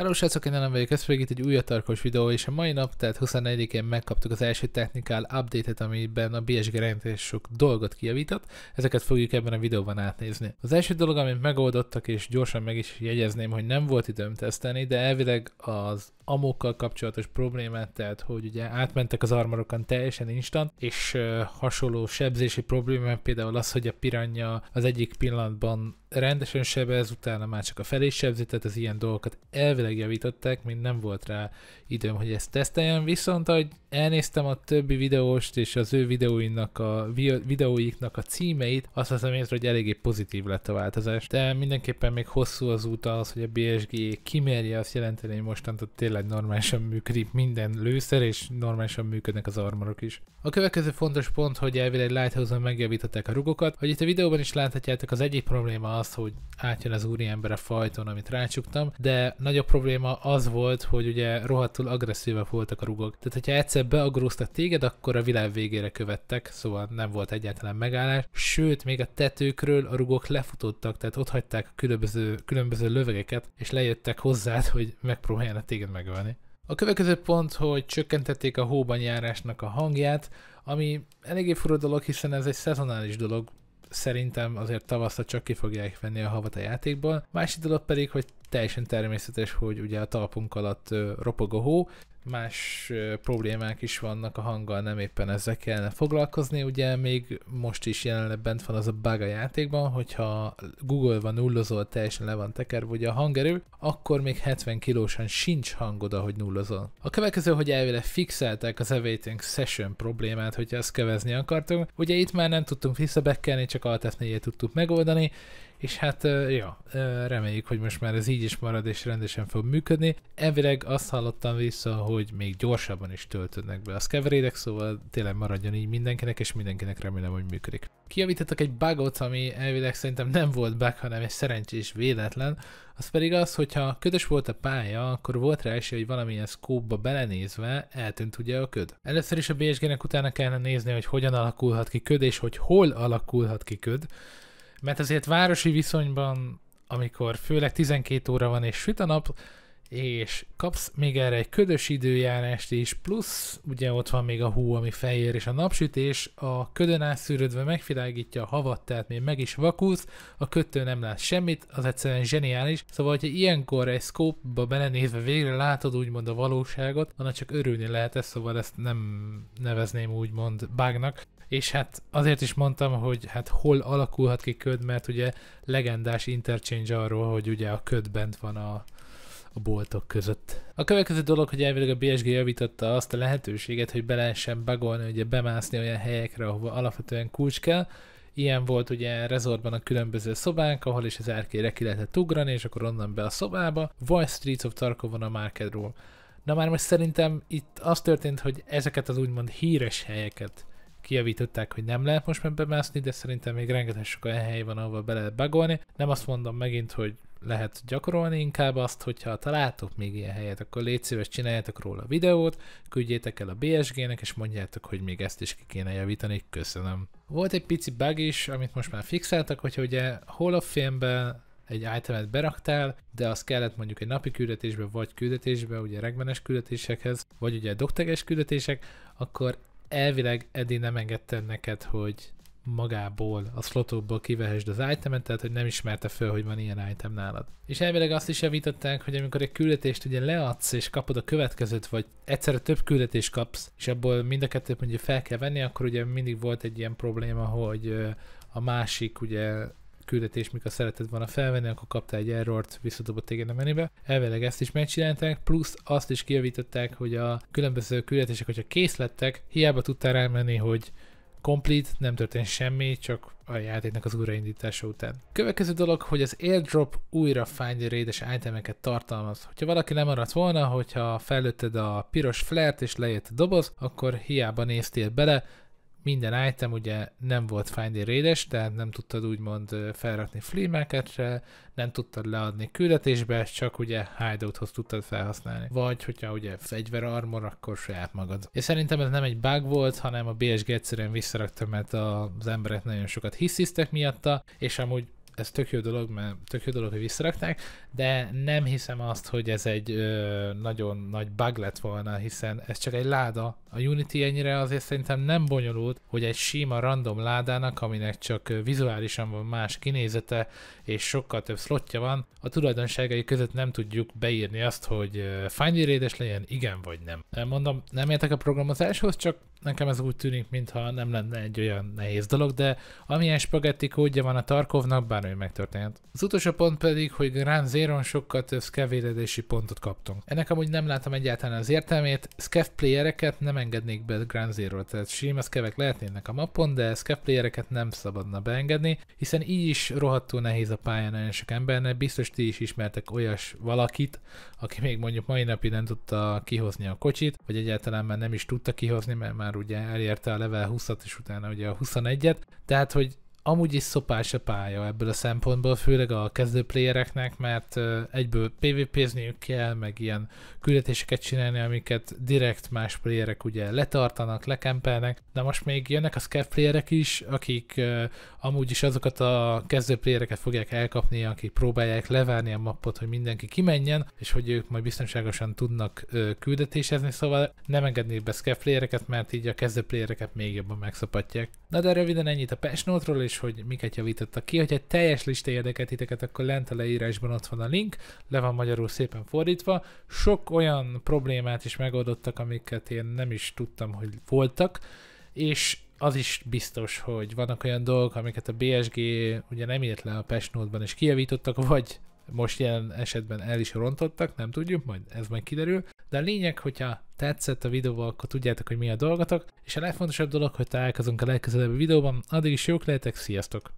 Hello srácok, én nem vagyok, ez pedig itt egy új tarkos videó, és a mai nap, tehát 24-én megkaptuk az első technikál update-et, amiben a BSG rendszer sok dolgot kijavított, ezeket fogjuk ebben a videóban átnézni. Az első dolog, amit megoldottak, és gyorsan meg is jegyezném, hogy nem volt időm teszteni, de elvileg az amokkal kapcsolatos problémát, tehát hogy ugye átmentek az armorokon teljesen instant, és uh, hasonló sebzési problémák, például az, hogy a piranya az egyik pillanatban rendesen sebez, utána már csak a felé sebzi, tehát az ilyen dolgokat elvileg javították, még nem volt rá időm, hogy ezt teszteljem, viszont ahogy elnéztem a többi videóst és az ő videóinak a videóiknak a címeit, azt hiszem észre, hogy eléggé pozitív lett a változás, de mindenképpen még hosszú az út az, hogy a BSG kimerje azt jelenteni, hogy mostantól tényleg normálisan működik minden lőszer, és normálisan működnek az armorok is. A következő fontos pont, hogy elvileg Lighthouse-on megjavították a rugokat, hogy itt a videóban is láthatjátok, az egyik probléma az, hogy átjön az úriember a fajton, amit rácsuktam, de nagyobb probléma az volt, hogy ugye rohadtul agresszívek voltak a rugók. Tehát, hogyha egyszer beagróztak téged, akkor a világ végére követtek, szóval nem volt egyáltalán megállás. Sőt, még a tetőkről a rugók lefutottak, tehát ott hagyták a különböző, különböző lövegeket, és lejöttek hozzád, hogy megpróbáljanak téged megölni. A következő pont, hogy csökkentették a hóban járásnak a hangját, ami eléggé furó dolog, hiszen ez egy szezonális dolog, szerintem azért tavaszra csak ki fogják venni a havat a játékból. Másik dolog pedig, hogy teljesen természetes, hogy ugye a talpunk alatt ropog a hó, más problémák is vannak a hanggal, nem éppen ezzel kellene foglalkozni. Ugye még most is jelenleg bent van az a bug a játékban, hogyha Google van nullozol, teljesen le van tekerve ugye a hangerő, akkor még 70 kilósan sincs hangod, ahogy nullozol. A következő, hogy elvileg fixeltek az Awaiting Session problémát, hogyha ezt kevezni akartunk. Ugye itt már nem tudtunk visszabekkelni, csak Alt f tudtuk megoldani, és hát, ja, reméljük, hogy most már ez így is marad és rendesen fog működni. Elvileg azt hallottam vissza, hogy hogy még gyorsabban is töltődnek be a szkeverédek, szóval tényleg maradjon így mindenkinek, és mindenkinek remélem, hogy működik. Kijavítottak egy bugot, ami elvileg szerintem nem volt bug, hanem egy szerencsés véletlen, az pedig az, hogyha ködös volt a pálya, akkor volt rá esély, hogy valamilyen szkóba belenézve eltűnt ugye a köd. Először is a BSG-nek utána kellene nézni, hogy hogyan alakulhat ki köd, és hogy hol alakulhat ki köd, mert azért városi viszonyban amikor főleg 12 óra van és süt a nap, és kapsz még erre egy ködös időjárást is, plusz ugye ott van még a hú, ami fehér, és a napsütés a ködön átszűrődve megvilágítja a havat, tehát még meg is vakulsz, a kötő nem lát semmit, az egyszerűen zseniális, szóval hogyha ilyenkor egy szkópba belenézve végre látod úgymond a valóságot, annak csak örülni lehet ez, szóval ezt nem nevezném úgymond bágnak és hát azért is mondtam, hogy hát hol alakulhat ki köd, mert ugye legendás interchange arról, hogy ugye a köd bent van a a boltok között. A következő dolog, hogy elvileg a BSG javította azt a lehetőséget, hogy be lehessen bagolni, ugye bemászni olyan helyekre, ahova alapvetően kulcs kell, Ilyen volt ugye rezortban a különböző szobánk, ahol is az árkére ki lehetett ugrani, és akkor onnan be a szobába, vagy Streets of Tarkovon a Market Room. Na már most szerintem itt az történt, hogy ezeket az úgymond híres helyeket kijavították, hogy nem lehet most már bemászni, de szerintem még rengeteg sok olyan hely van, ahova bele lehet bagolni. Nem azt mondom megint, hogy lehet gyakorolni, inkább azt, hogyha találtok még ilyen helyet, akkor légy szíves, csináljátok róla videót, küldjétek el a BSG-nek, és mondjátok, hogy még ezt is ki kéne javítani, köszönöm. Volt egy pici bug is, amit most már fixáltak, hogyha ugye Hall of egy itemet beraktál, de az kellett mondjuk egy napi küldetésbe, vagy küldetésbe, ugye regmenes küldetésekhez, vagy ugye dokteges küldetések, akkor elvileg Eddie nem engedte neked, hogy magából, a slotokból kivehesd az itemet, tehát hogy nem ismerte föl, hogy van ilyen item nálad. És elvileg azt is javították, hogy amikor egy küldetést ugye leadsz és kapod a következőt, vagy egyszerre több küldetést kapsz, és abból mind a kettőt mondjuk fel kell venni, akkor ugye mindig volt egy ilyen probléma, hogy a másik ugye küldetés, mikor szereted volna felvenni, akkor kaptál egy errort, visszadobott téged a menübe. Elvileg ezt is megcsinálták, plusz azt is kijavították, hogy a különböző küldetések, hogyha lettek, hiába tudtál rámenni, hogy Complete, nem történt semmi, csak a játéknak az újraindítása után. Következő dolog, hogy az airdrop újra Find rédes itemeket tartalmaz. Hogyha valaki nem maradt volna, hogyha fejlődted a piros flert és lejött a doboz, akkor hiába néztél bele, minden item ugye nem volt Find rédes, raid tehát nem tudtad úgymond felrakni flea marketre, nem tudtad leadni küldetésbe, csak ugye hideouthoz tudtad felhasználni. Vagy hogyha ugye fegyver armor, akkor saját magad. És szerintem ez nem egy bug volt, hanem a BSG egyszerűen visszarakta, mert az emberek nagyon sokat hisziztek miatta, és amúgy ez tök jó dolog, mert tök jó dolog, hogy visszarakták, de nem hiszem azt, hogy ez egy ö, nagyon nagy bug lett volna, hiszen ez csak egy láda. A Unity ennyire azért szerintem nem bonyolult, hogy egy sima random ládának, aminek csak vizuálisan van más kinézete, és sokkal több slotja van, a tulajdonságai között nem tudjuk beírni azt, hogy finally legyen, igen vagy nem. Mondom, nem értek a programozáshoz, csak nekem ez úgy tűnik, mintha nem lenne egy olyan nehéz dolog, de amilyen spagetti kódja van a Tarkovnak, bármi ő megtörtént. Az utolsó pont pedig, hogy Grand zero sokkal több szkevéredési pontot kaptunk. Ennek amúgy nem látom egyáltalán az értelmét, skev playereket nem engednék be Grand Zero, tehát sima skevek lehetnének a mappon, de skev playereket nem szabadna beengedni, hiszen így is rohadtul nehéz a pályán nagyon sok embernek, biztos ti is ismertek olyas valakit, aki még mondjuk mai napig nem tudta kihozni a kocsit, vagy egyáltalán már nem is tudta kihozni, mert már már ugye elérte a level 20-at, és utána ugye a 21-et, tehát hogy amúgy is szopás a pálya ebből a szempontból, főleg a kezdő playereknek, mert egyből PvP-zniük kell, meg ilyen küldetéseket csinálni, amiket direkt más playerek ugye letartanak, lekempelnek, de most még jönnek a scav playerek is, akik amúgy is azokat a kezdő playereket fogják elkapni, akik próbálják levárni a mappot, hogy mindenki kimenjen, és hogy ők majd biztonságosan tudnak küldetésezni, szóval nem engednék be scav playereket, mert így a kezdő playereket még jobban megszopatják. Na de röviden ennyit a patch note-ról, és hogy miket javítottak ki. Hogyha egy teljes lista érdeket titeket, akkor lent a leírásban ott van a link, le van magyarul szépen fordítva. Sok olyan problémát is megoldottak, amiket én nem is tudtam, hogy voltak, és az is biztos, hogy vannak olyan dolgok, amiket a BSG ugye nem írt le a Pestnótban, és kijavítottak, vagy most ilyen esetben el is rontottak, nem tudjuk, majd ez majd kiderül. De a lényeg, hogyha tetszett a videó, akkor tudjátok, hogy mi a dolgotok, és a legfontosabb dolog, hogy találkozunk a legközelebbi videóban, addig is jók lehetek, sziasztok!